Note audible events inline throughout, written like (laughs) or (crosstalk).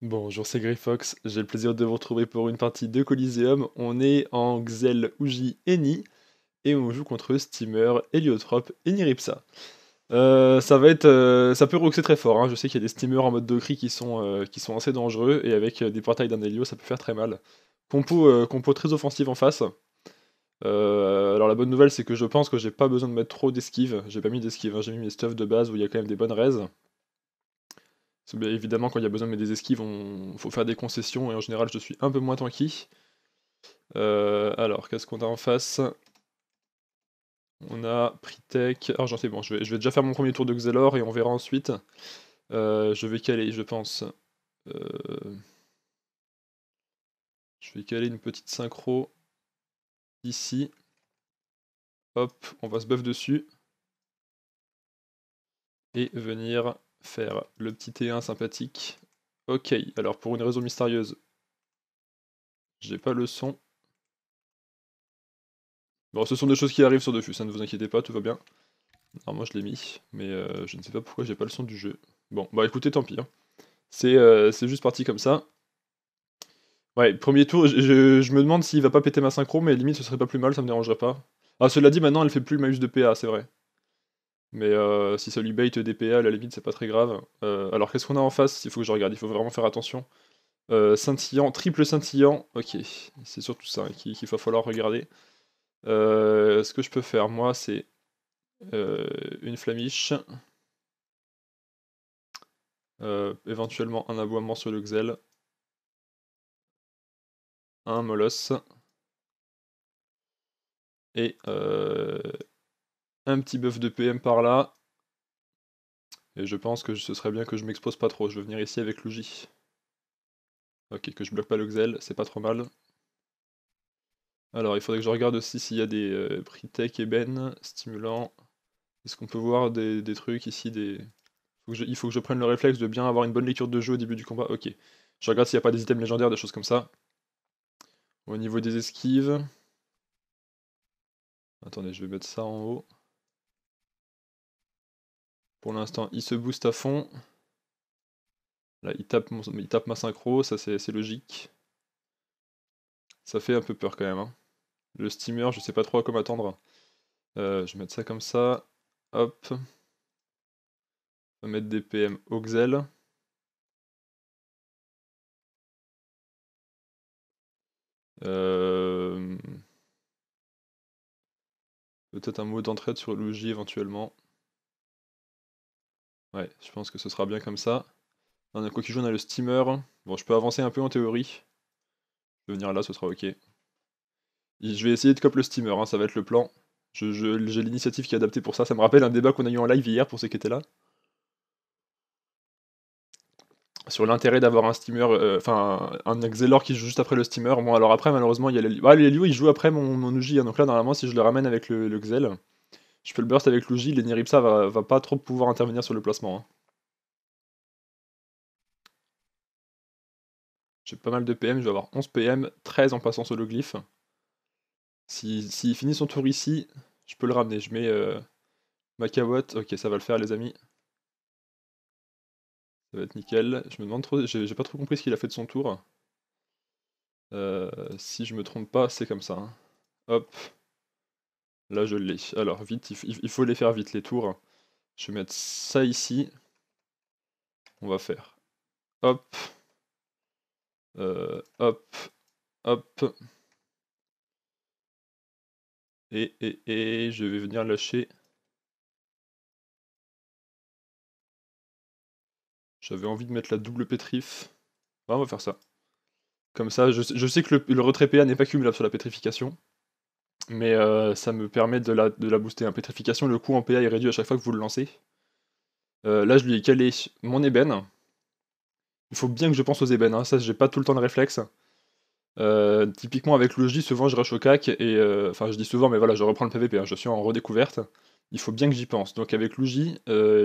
Bonjour, c'est Fox. J'ai le plaisir de vous retrouver pour une partie de Coliseum. On est en Xel, Uji et Ni. Et on joue contre Steamer, Heliotrop et Niripsa. Euh, ça va être, euh, ça peut roxer très fort. Hein. Je sais qu'il y a des steamers en mode de qui sont, euh, qui sont assez dangereux. Et avec des portails d'un Helio, ça peut faire très mal. Compo, très offensive en face. alors la bonne nouvelle, c'est que je pense que j'ai pas besoin de mettre trop d'esquive J'ai pas mis d'esquive, hein. j'ai mis mes stuffs de base où il y a quand même des bonnes raises. Bah, évidemment, quand il y a besoin de mettre des esquives, il faut faire des concessions, et en général, je suis un peu moins tanky. Euh, alors, qu'est-ce qu'on a en face On a Pritech. Ah, Argenté. j'en sais, bon, je vais, déjà faire mon premier tour de Xelor, et on verra ensuite. Euh, je vais caler, je pense. Euh, je vais caler une petite synchro ici. Hop, on va se buff dessus. Et venir faire le petit T1 sympathique. Ok, alors pour une raison mystérieuse, j'ai pas le son. Bon, ce sont des choses qui arrivent sur Defus. Hein, ne vous inquiétez pas, tout va bien. moi je l'ai mis, mais euh, je ne sais pas pourquoi j'ai pas le son du jeu. Bon, bah écoutez, tant pis. Hein. Euh, c'est juste parti comme ça. Ouais, premier tour, je, me demande s'il va pas péter ma synchro, mais limite, ce serait pas plus mal, ça me dérangerait pas. Ah, cela dit, maintenant, elle fait plus le malus de PA, c'est vrai. Mais euh, si ça lui bait DPA, à la limite, c'est pas très grave. Euh, alors qu'est-ce qu'on a en face Il faut que je regarde, il faut vraiment faire attention. Euh, scintillant, triple scintillant, ok, c'est surtout ça hein, qu'il va falloir regarder. Euh, ce que je peux faire, moi, c'est une flamiche. éventuellement un aboiement sur le Xel. Un molosse. Et un petit buff de PM par là. Et je pense que ce serait bien que je m'expose pas trop. Je vais venir ici avec Luigi. Ok, que je bloque pas le Xel, c'est pas trop mal. Alors, il faudrait que je regarde aussi s'il y a des euh, prix tech et ben stimulants. Est-ce qu'on peut voir des, trucs ici des... il faut que je prenne le réflexe de bien avoir une bonne lecture de jeu au début du combat. Ok. Je regarde s'il n'y a pas des items légendaires, des choses comme ça. Au niveau des esquives... Attendez, je vais mettre ça en haut. Pour l'instant, il se booste à fond. Là, il tape, il tape ma synchro, ça c'est logique. Ça fait un peu peur quand même. Hein. Le steamer, je sais pas trop à quoi m'attendre. Euh, je vais mettre ça comme ça. Hop. On mettre des PM aux Euh... Peut-être un mot d'entraide sur logis éventuellement. Ouais, je pense que ce sera bien comme ça. On a joue, joue on a le steamer. Bon, je peux avancer un peu en théorie. Je vais venir là, ce sera ok. Je vais essayer de cop le steamer, hein, ça va être le plan. J'ai l'initiative qui est adaptée pour ça. Ça me rappelle un débat qu'on a eu en live hier pour ceux qui étaient là. Sur l'intérêt d'avoir un steamer, euh, enfin un Xelor qui joue juste après le steamer. Bon, alors après, malheureusement, il y a les, Ouais ah, les joue après mon, mon Uji. Hein. donc là, normalement, si je le ramène avec le, le Xel, je peux le burst avec Luigi, l'Eniripsa Ripsa va, pas trop pouvoir intervenir sur le placement. Hein. J'ai pas mal de PM, je vais avoir 11 PM, 13 en passant sur le glyphe. S'il finit son tour ici, je peux le ramener. Je mets euh, ma cabote. Ok, ça va le faire, les amis. Ça va être nickel. Je me demande trop. J'ai pas trop compris ce qu'il a fait de son tour. Euh, si je me trompe pas, c'est comme ça. Hein. Hop. Là, je l'ai. Alors, vite, il faut les faire vite, les tours. Je vais mettre ça ici. On va faire. Hop. Euh, hop. Hop. Et, et, et je vais venir lâcher. J'avais envie de mettre la double pétrif. Ah, on va faire ça. Comme ça, je, sais que le, le retrait PA n'est pas cumulable sur la pétrification mais euh, ça me permet de la, booster. en pétrification, le coût en PA est réduit à chaque fois que vous le lancez. Euh, là, je lui ai calé mon ébène. Il faut bien que je pense aux ébènes, Ça, hein. ça j'ai pas tout le temps de réflexe. Euh, typiquement avec l'Uji, souvent je rush au cac, et enfin je dis souvent, mais voilà, je reprends le PVP, hein. je suis en redécouverte. Il faut bien que j'y pense. Donc avec le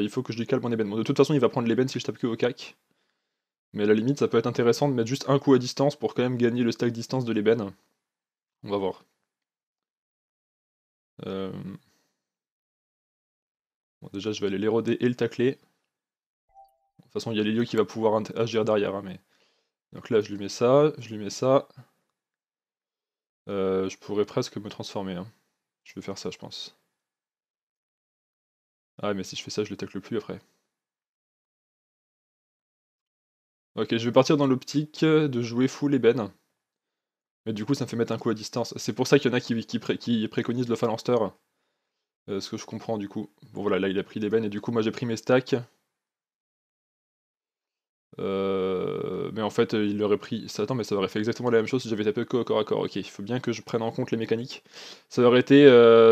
il faut que je lui cale mon ébène. de toute façon, il va prendre l'ébène si je tape que au cac. Mais à la limite, ça peut être intéressant de mettre juste un coup à distance pour quand même gagner le stack distance de l'ébène. On va voir. Euh, déjà, je vais aller l'éroder et le tacler. De toute façon, il y a Lelio qui va pouvoir agir derrière. Hein, mais... Donc là, je lui mets ça, je lui mets ça. Euh, je pourrais presque me transformer. Hein. Je vais faire ça, je pense. Ah, mais si je fais ça, je le tacle plus après. Ok, je vais partir dans l'optique de jouer full ébène. Mais du coup, ça me fait mettre un coup à distance. C'est pour ça qu'il y en a qui, qui, préconisent le phalanster. Euh, ce que je comprends du coup. Bon voilà, là il a pris l'ébène et du coup moi j'ai pris mes stacks. Euh, mais en fait euh, il aurait pris... Attends mais ça aurait fait exactement la même chose si j'avais tapé que corps à corps. Ok, il faut bien que je prenne en compte les mécaniques. Ça aurait été,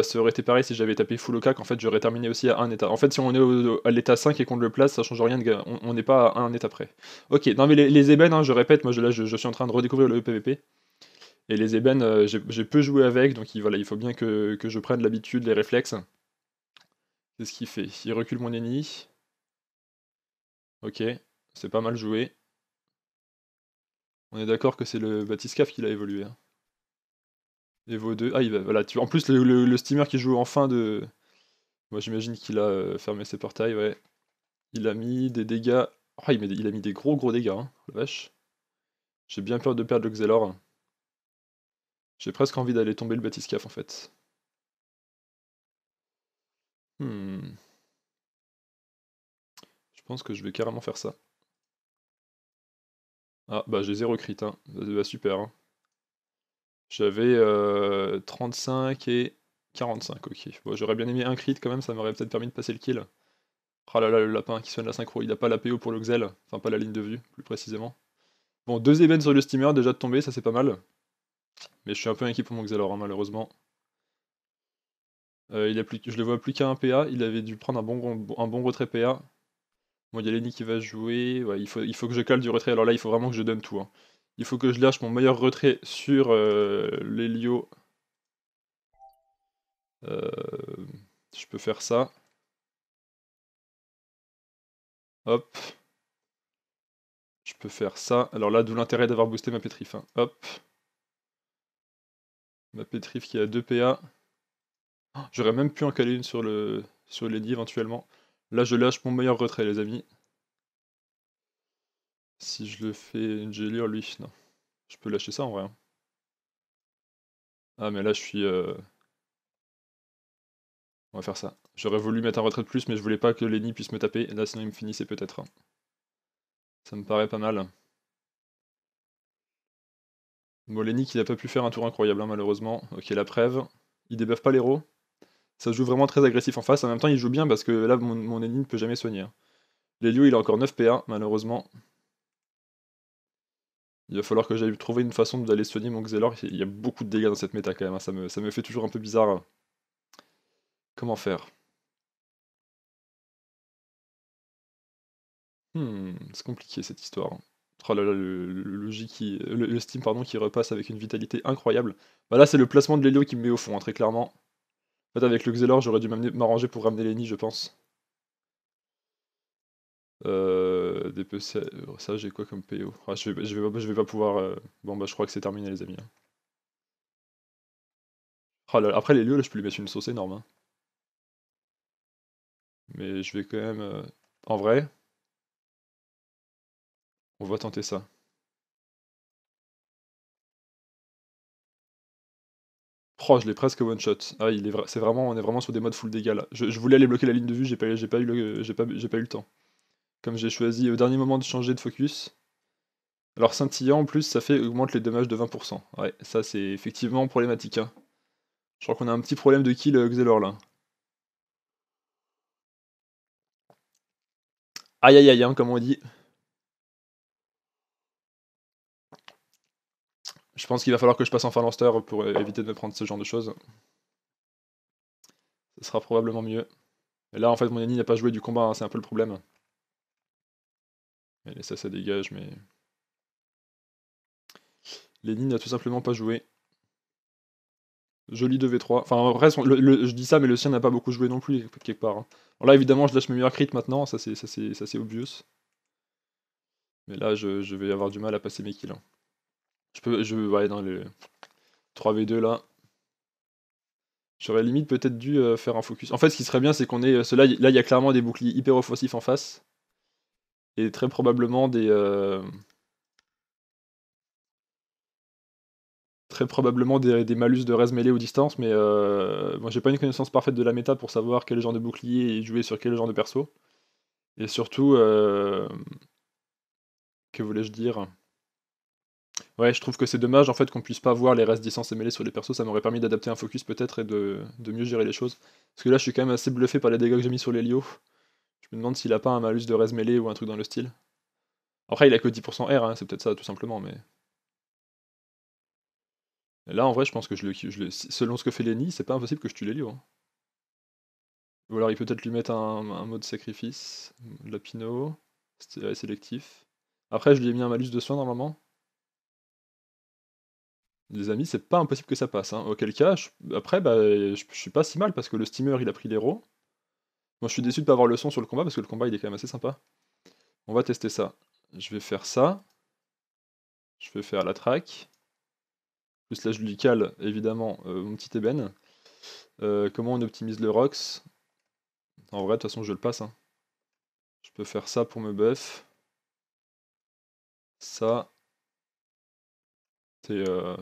ça aurait été pareil si j'avais tapé full cac, en fait j'aurais terminé aussi à un état. En fait si on est à l'état 5 et qu'on le place, ça change rien, de... on n'est pas à un état près. Ok, non mais les, les ébènes, hein, je répète, moi je, là je suis en train de redécouvrir le PVP. Et les ébènes, euh, j'ai peu joué avec, donc il, voilà, il faut bien que, je prenne l'habitude, les réflexes. C'est ce qu'il fait. Il recule mon ennemi. Ok, c'est pas mal joué. On est d'accord que c'est le Batiscaf qui l'a évolué. Hein. et Evo 2. Ah, il va, voilà, tu... en plus, le, steamer qui joue en fin de. Moi, j'imagine qu'il a euh, fermé ses portails, ouais. Il a mis des dégâts. Ah, il, a mis des gros gros dégâts, hein, la vache. J'ai bien peur de perdre le Xelor. J'ai presque envie d'aller tomber le batiscaf en fait. Hmm. Je pense que je vais carrément faire ça. Ah bah j'ai zéro crit, hein. Bah, super. Hein. J'avais 35 euh, et 45, ok. Bon, J'aurais bien aimé un crit quand même, ça m'aurait peut-être permis de passer le kill. Ah là là, le lapin qui sonne la synchro, il a pas la PO pour l'Oxel, enfin pas la ligne de vue, plus précisément. Bon, deux events sur le steamer, déjà de tomber, ça c'est pas mal. Mais je suis un peu inquiet pour mon hein, malheureusement. Euh, il a plus, je le vois plus qu'à un PA, il avait dû prendre un bon, un bon retrait PA. Bon, il y a Lenny qui va jouer, il, faut, il faut que je cale du retrait, alors là il faut vraiment que je donne tout. Hein. Il faut que je lâche mon meilleur retrait sur euh, euh, je peux faire ça. Hop. Je peux faire ça. Alors là, d'où l'intérêt d'avoir boosté ma pétrif. Hein. Hop. Ma pétrif qui a 2 PA. J'aurais même pu en caler une sur le sur éventuellement. Là, je lâche mon meilleur retrait, les amis. Si je le fais une lui, non. Je peux lâcher ça en vrai. Hein. Ah, mais là, je suis. Euh, on va faire ça. J'aurais voulu mettre un retrait de plus, mais je voulais pas que Lenny puisse me taper. Là, sinon, il me finissait peut-être. Hein. Ça me paraît pas mal. Moleni qui n'a pas pu faire un tour incroyable, hein, malheureusement. Ok, euh, la preuve. Il débuffe pas l'héros. Ça se joue vraiment très agressif en face. En même temps, il joue bien parce que là, mon, mon ne peut jamais soigner. Hein. L'Elio, il a encore 9 PA, malheureusement. Il va falloir que j'aille trouver une façon d'aller soigner mon Xelor. Il y a beaucoup de dégâts dans cette méta quand même. Hein. Ça, me, ça me fait toujours un peu bizarre. Comment faire Hmm, c'est compliqué cette histoire. Oh là là, le, le, Steam pardon, qui repasse avec une vitalité incroyable. Bah là, c'est le placement de l'Elio qui me met au fond, hein, très clairement. En fait, avec le Xelor, j'aurais dû m'arranger pour ramener Lenny, je pense. Euh, des oh, Ça, j'ai quoi comme PO ah, je, vais, je, vais, pas pouvoir... Euh, bon, bah, je crois que c'est terminé, les amis. Hein. Oh après, l'Elio, là, je peux lui mettre une sauce énorme. Hein. Mais je vais quand même... Euh, en vrai, on va tenter ça. Oh, je l'ai presque one shot. Ah, il est, c'est vraiment, on est vraiment sur des modes full dégâts là. Je, voulais aller bloquer la ligne de vue, j'ai pas, eu, le, j'ai pas, eu le temps. Comme j'ai choisi au dernier moment de changer de focus. Alors scintillant en plus, ça fait augmente les dommages de 20%. Ouais, ça c'est effectivement problématique. Hein. Je crois qu'on a un petit problème de kill euh, Xelor là. Aïe aïe aïe, hein, comme on dit. je pense qu'il va falloir que je passe en Finlanster pour euh, éviter de me prendre ce genre de choses. Ce sera probablement mieux. Et là, en fait, mon Lenny n'a pas joué du combat, hein, c'est un peu le problème. Allez, ça, ça dégage, mais... L'Eni n'a tout simplement pas joué. Joli 2v3. Enfin, en vrai, je dis ça, mais le sien n'a pas beaucoup joué non plus, quelque part. Hein. Alors là, évidemment, je lâche mes meilleurs crits maintenant, ça c'est obvious. Mais là, je, vais avoir du mal à passer mes kills. Hein. Je peux, je dans le 3v2 là. J'aurais limite peut-être dû euh, faire un focus. En fait, ce qui serait bien, c'est qu'on ait. Euh, cela, là, il y a clairement des boucliers hyper offensifs en face. Et très probablement des. Euh, très probablement des, malus de res mêlée aux distance, mais euh, bon, j'ai pas une connaissance parfaite de la méta pour savoir quel genre de bouclier et jouer sur quel genre de perso. Et surtout, que voulais-je dire Ouais, je trouve que c'est dommage en fait qu'on puisse pas voir les restes distance et mêlés sur les persos, ça m'aurait permis d'adapter un focus peut-être et de, de, mieux gérer les choses. Parce que là je suis quand même assez bluffé par les dégâts que j'ai mis sur l'Elio. Je me demande s'il a pas un malus de res mêlé ou un truc dans le style. Après il a que 10% R, hein, c'est peut-être ça tout simplement, mais... là en vrai je pense que je le, selon ce que fait Lenny, c'est pas impossible que je tue les Hein. Ou alors il peut peut-être lui mettre un, un mode sacrifice, Lapino, sélectif. Après je lui ai mis un malus de soin normalement les amis, c'est pas impossible que ça passe. Hein. Auquel cas, après, bah, je, suis pas si mal parce que le steamer, il a pris l'héros. Moi, je suis déçu de pas avoir le son sur le combat parce que le combat, il est quand même assez sympa. On va tester ça. Je vais faire ça. Je vais faire la track. Plus là, je lui cale, évidemment, euh, mon petit ébène. Euh, comment on optimise le rox En vrai, de toute façon, je le passe. Hein. Je peux faire ça pour me buff. Ça, euh, de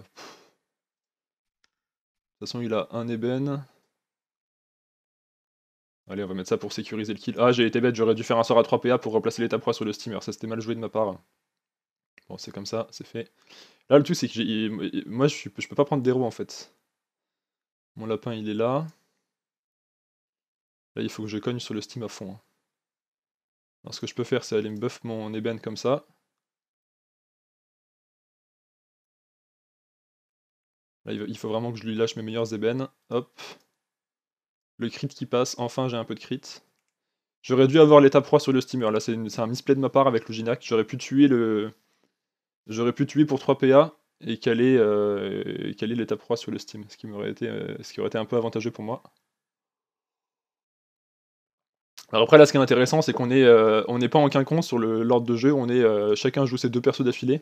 toute façon, il a un ébène. Allez, on va mettre ça pour sécuriser le kill. Ah, j'ai été bête, j'aurais dû faire un sort à 3 PA pour replacer l'étape 3 sur le steamer. Ça, c'était mal joué de ma part. Bon, c'est comme ça, c'est fait. Là, le truc, c'est que moi, je, suis... je peux pas prendre des roues, en fait. Mon lapin, il est là. Là, il faut que je cogne sur le steam à fond. Hein. Alors, ce que je peux faire, c'est aller me buff mon ébène comme ça. il faut vraiment que je lui lâche mes meilleurs ébènes. Hop. Le crit qui passe. Enfin, j'ai un peu de crit. J'aurais dû avoir l'étape 3 sur le steamer. Là, c'est un misplay de ma part avec le Ginac. J'aurais pu tuer le... J'aurais pu tuer pour 3 PA et caler, euh, caler l'étape 3 sur le steam. Ce qui, été, euh, ce qui aurait été un peu avantageux pour moi. Alors après, là, ce qui est intéressant, c'est qu'on euh, n'est pas en quinconce sur l'ordre de jeu. On est, chacun joue ses deux persos d'affilée.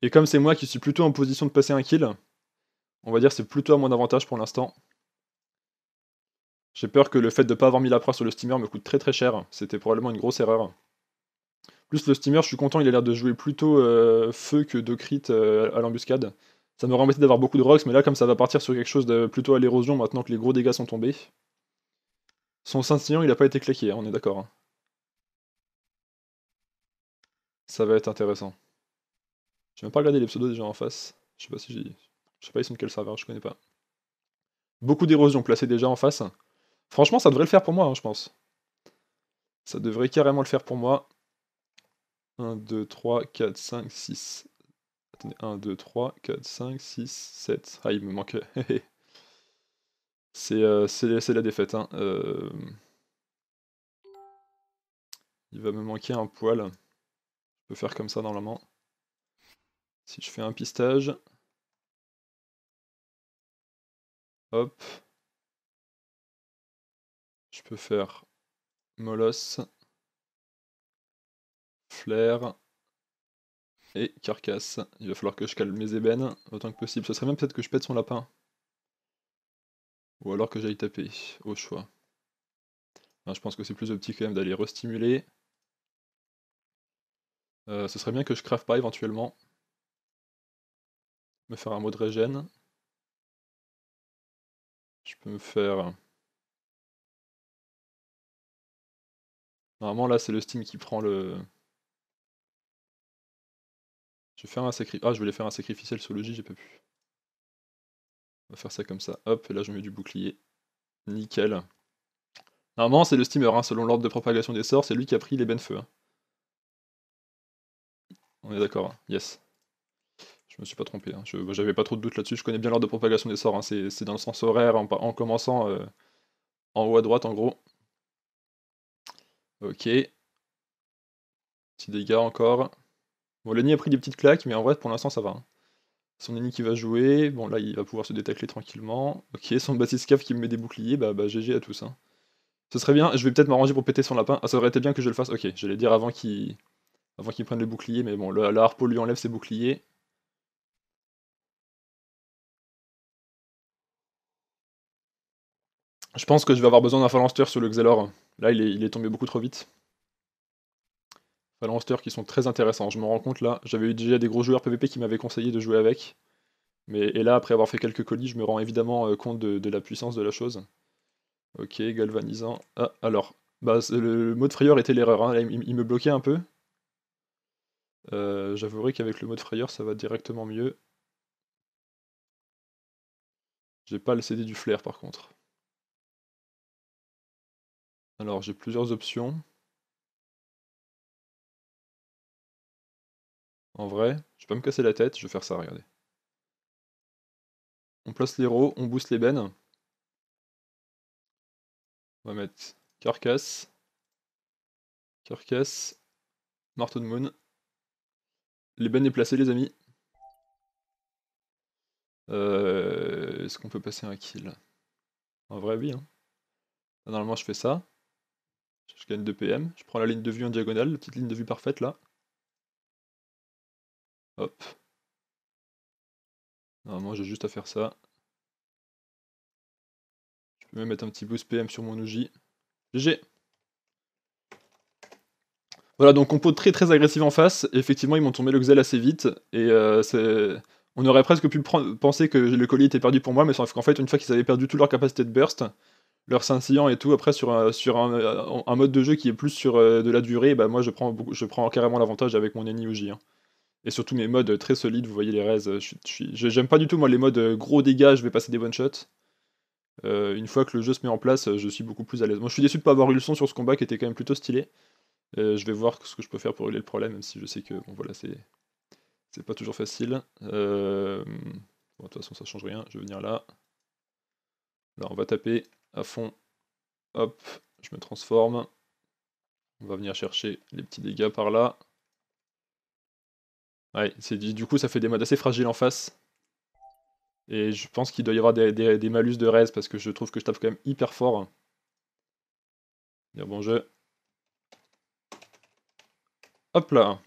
Et comme c'est moi qui suis plutôt en position de passer un kill, on va dire c'est plutôt à mon avantage pour l'instant. J'ai peur que le fait de ne pas avoir mis la proie sur le steamer me coûte très très cher. C'était probablement une grosse erreur. Plus le steamer, je suis content, il a l'air de jouer plutôt euh, feu que de crit euh, à l'embuscade. Ça me embêté d'avoir beaucoup de rocks, mais là comme ça va partir sur quelque chose de plutôt à l'érosion maintenant que les gros dégâts sont tombés. Son scintillant, il n'a pas été claqué, hein, on est d'accord. Hein. Ça va être intéressant. vais même pas regarder les pseudos déjà en face. Je sais pas si j'ai... Je sais pas, ils sont de quel serveur, je connais pas. Beaucoup d'érosion placée déjà en face. Franchement, ça devrait le faire pour moi, hein, je pense. Ça devrait carrément le faire pour moi. 1, 2, 3, 4, 5, 6. Attendez, 1, 2, 3, 4, 5, 6, 7. Ah, il me manquait. (laughs) Euh, c'est la défaite. Hein. Euh, il va me manquer un poil. Je peux faire comme ça normalement. Si je fais un pistage, Hop. Je peux faire molosse, flair et carcasse. Il va falloir que je calme mes ébènes autant que possible. Ce serait bien peut-être que je pète son lapin. Ou alors que j'aille taper, au choix. je pense que c'est plus optique quand même d'aller restimuler. Euh, ce serait bien que je crave pas éventuellement. Me faire un mot de régène. Je peux me faire... Euh, Normalement là c'est le Steam qui prend le... Je vais faire un sacrifice. Ah je voulais faire un sacrificiel sur le J, j'ai pas pu. On va faire ça comme ça. Hop, et là je mets du bouclier. Nickel. Normalement c'est le steamer, hein, selon l'ordre de propagation des sorts, c'est lui qui a pris les bennes hein. On est d'accord, hein. yes. Je me suis pas trompé. Hein. J'avais pas trop de doute là-dessus. Je connais bien l'ordre de propagation des sorts. Hein. C'est dans le sens horaire en, commençant euh, en haut à droite en gros. Ok. Petit dégât encore. Bon, Lenny a pris des petites claques, mais en vrai, pour l'instant, ça va. Hein. Son ennemi qui va jouer. Bon, là, il va pouvoir se détacler tranquillement. Ok, son bassiscaf qui me met des boucliers. Bah, bah GG à tous. Ce serait bien. Je vais peut-être m'arranger pour péter son lapin. Ah, ça aurait été bien que je le fasse. Ok, j'allais dire avant qu'il avant prenne les boucliers, mais bon, le, la harpo lui enlève ses boucliers. Je pense que je vais avoir besoin d'un Phalanster sur le Xelor. Là, il est, tombé beaucoup trop vite. Phalanster qui sont très intéressants. Je me rends compte là, j'avais eu déjà des gros joueurs PVP qui m'avaient conseillé de jouer avec. Mais, et là, après avoir fait quelques colis, je me rends évidemment euh, compte de, la puissance de la chose. Ok, galvanisant. Ah, alors, bah, le, mode frayeur était l'erreur. Hein. Il, me bloquait un peu. Euh, j'avouerai qu'avec le mode frayeur, ça va directement mieux. J'ai pas le CD du flair par contre. Alors j'ai plusieurs options. En vrai, je vais pas me casser la tête, je vais faire ça, regardez. On place les on booste les On va mettre carcasse, carcasse, marteau de moon. Les est placée, les amis. Euh, est-ce qu'on peut passer un kill En vrai oui. Hein. Normalement je fais ça. Je gagne 2 PM. Je prends la ligne de vue en diagonale, la petite ligne de vue parfaite là. Hop. Normalement, j'ai juste à faire ça. Je peux même mettre un petit boost PM sur mon OJ. GG Voilà, donc compo très très agressif en face. Effectivement, ils m'ont tombé le Xel assez vite. Et euh, On aurait presque pu penser que le colis était perdu pour moi, mais sauf qu'en fait, une fois qu'ils avaient perdu toute leur capacité de burst, leur scintillant et tout. Après, sur, un, sur un, euh, mode de jeu qui est plus sur euh, de la durée, bah, moi, je prends, je prends carrément l'avantage avec mon Eni hein. Et surtout mes modes très solides, vous voyez les raises. Euh, j'aime pas du tout, moi, les modes gros dégâts, je vais passer des one shots. une fois que le jeu se met en place, je suis beaucoup plus à l'aise. Moi, je suis déçu de pas avoir eu le son sur ce combat qui était quand même plutôt stylé. je vais voir ce que je peux faire pour régler le problème, même si je sais que, bon, voilà, c'est. C'est pas toujours facile. de toute façon, ça change rien. Je vais venir là. Là, on va taper à fond. Hop, je me transforme. On va venir chercher les petits dégâts par là. Ouais, du coup ça fait des modes assez fragiles en face. Et je pense qu'il doit y avoir des, malus de res parce que je trouve que je tape quand même hyper fort. bon jeu. Hop là.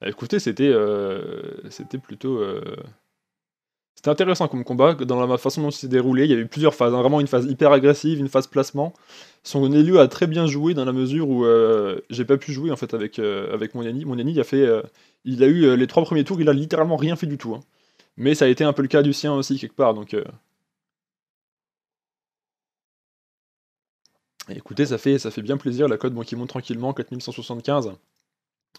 Bah, écoutez, c'était euh, c'était plutôt euh, c'était intéressant comme combat, dans la façon dont il s'est déroulé, il y a eu plusieurs phases, hein. vraiment une phase hyper agressive, une phase placement. Son élu a très bien joué dans la mesure où euh, j'ai pas pu jouer en fait avec, mon euh, avec mon Moniani il a fait, euh, il a eu les trois premiers tours, il a littéralement rien fait du tout. Hein. Mais ça a été un peu le cas du sien aussi quelque part, donc. Écoutez, ça fait, ça fait bien plaisir la cote qui monte tranquillement, 4175.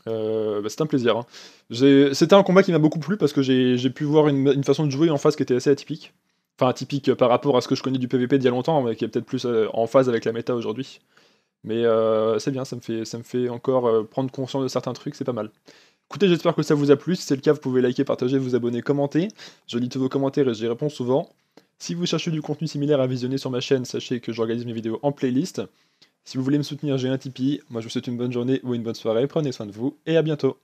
Euh, bah, c'est un plaisir. Hein. C'était un combat qui m'a beaucoup plu parce que j'ai pu voir une, façon de jouer en face qui était assez atypique. Enfin, atypique euh, par rapport à ce que je connais du PvP d'il y a longtemps, mais qui est peut-être plus euh, en phase avec la méta aujourd'hui. Mais c'est bien, ça me fait, ça me fait encore prendre conscience de certains trucs, c'est pas mal. Écoutez, j'espère que ça vous a plu. Si c'est le cas, vous pouvez liker, partager, vous abonner, commenter. Je lis tous vos commentaires et j'y réponds souvent. Si vous cherchez du contenu similaire à visionner sur ma chaîne, sachez que j'organise mes vidéos en playlist. Si vous voulez me soutenir, j'ai un Tipeee. Moi, je vous souhaite une bonne journée ou une bonne soirée. Prenez soin de vous et à bientôt.